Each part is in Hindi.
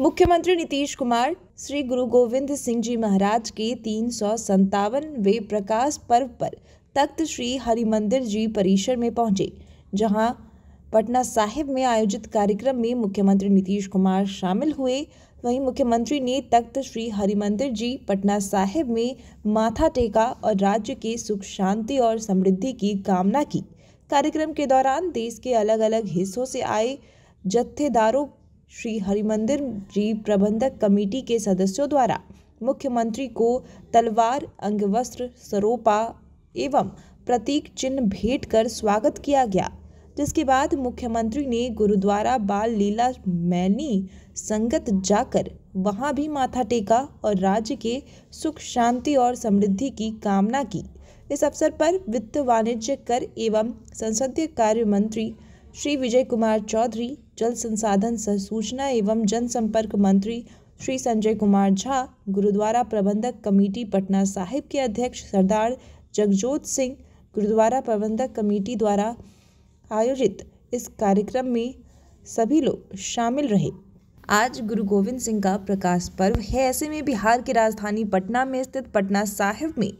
मुख्यमंत्री नीतीश कुमार श्री गुरु गोविंद सिंह जी महाराज के तीन सौ वे प्रकाश पर्व पर तख्त श्री हरिमंदिर जी परिसर में पहुंचे जहां पटना साहिब में आयोजित कार्यक्रम में मुख्यमंत्री नीतीश कुमार शामिल हुए वहीं मुख्यमंत्री ने तख्त श्री हरिमंदिर जी पटना साहिब में माथा टेका और राज्य के सुख शांति और समृद्धि की कामना की कार्यक्रम के दौरान देश के अलग अलग हिस्सों से आए जत्थेदारों श्री हरिमंदिर जी प्रबंधक कमेटी के सदस्यों द्वारा मुख्यमंत्री को तलवार अंगवस्त्र सरोपा एवं प्रतीक चिन्ह भेंट कर स्वागत किया गया जिसके बाद मुख्यमंत्री ने गुरुद्वारा बाल लीला मैनी संगत जाकर वहां भी माथा टेका और राज्य के सुख शांति और समृद्धि की कामना की इस अवसर पर वित्त वाणिज्य कर एवं संसदीय कार्य मंत्री श्री विजय कुमार चौधरी जल संसाधन सह सूचना एवं जनसंपर्क मंत्री श्री संजय कुमार झा गुरुद्वारा प्रबंधक कमेटी पटना साहिब के अध्यक्ष सरदार जगजोत सिंह गुरुद्वारा प्रबंधक कमेटी द्वारा आयोजित इस कार्यक्रम में सभी लोग शामिल रहे आज गुरु गोविंद सिंह का प्रकाश पर्व है ऐसे में बिहार की राजधानी पटना में स्थित पटना साहिब में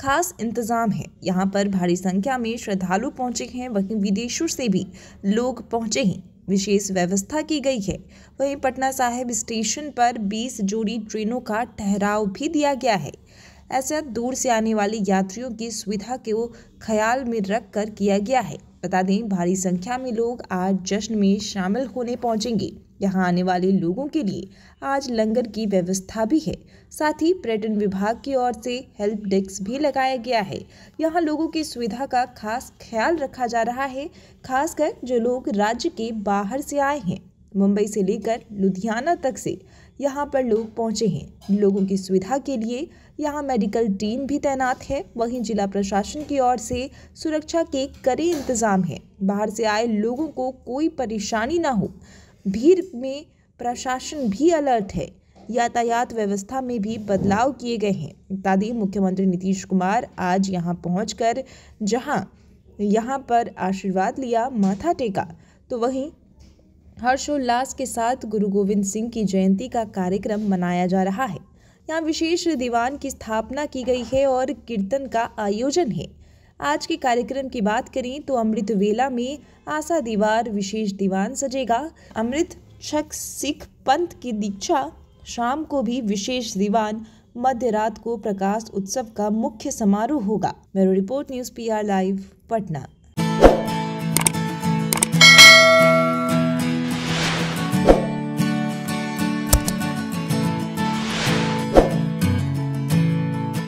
खास इंतज़ाम है यहाँ पर भारी संख्या में श्रद्धालु पहुँचे हैं वहीं विदेशों से भी लोग पहुँचे हैं विशेष व्यवस्था की गई है वहीं पटना साहिब स्टेशन पर 20 जोड़ी ट्रेनों का ठहराव भी दिया गया है ऐसा दूर से आने वाले यात्रियों की सुविधा को ख्याल में रख कर किया गया है बता दें भारी संख्या में लोग आज जश्न में शामिल होने पहुंचेंगे यहाँ आने वाले लोगों के लिए आज लंगर की व्यवस्था भी है साथ ही पर्यटन विभाग की ओर से हेल्प डेस्क भी लगाया गया है यहाँ लोगों की सुविधा का खास ख्याल रखा जा रहा है खासकर जो लोग राज्य के बाहर से आए हैं मुंबई से लेकर लुधियाना तक से यहाँ पर लोग पहुँचे हैं लोगों की सुविधा के लिए यहाँ मेडिकल टीम भी तैनात है वहीं जिला प्रशासन की ओर से सुरक्षा के कड़े इंतजाम हैं बाहर से आए लोगों को कोई परेशानी ना हो भीड़ में प्रशासन भी अलर्ट है यातायात व्यवस्था में भी बदलाव किए गए हैं दें मुख्यमंत्री नीतीश कुमार आज यहाँ पहुँच कर जहाँ यहाँ पर आशीर्वाद लिया माथा टेका तो वहीं हर्षोल्लास के साथ गुरु गोविंद सिंह की जयंती का कार्यक्रम मनाया जा रहा है यहाँ विशेष दीवान की स्थापना की गई है और कीर्तन का आयोजन है आज के कार्यक्रम की बात करें तो अमृत वेला में आशा दीवार विशेष दीवान सजेगा अमृत छक सिख पंथ की दीक्षा शाम को भी विशेष दीवान मध्य रात को प्रकाश उत्सव का मुख्य समारोह होगा मेरो report news P live Patna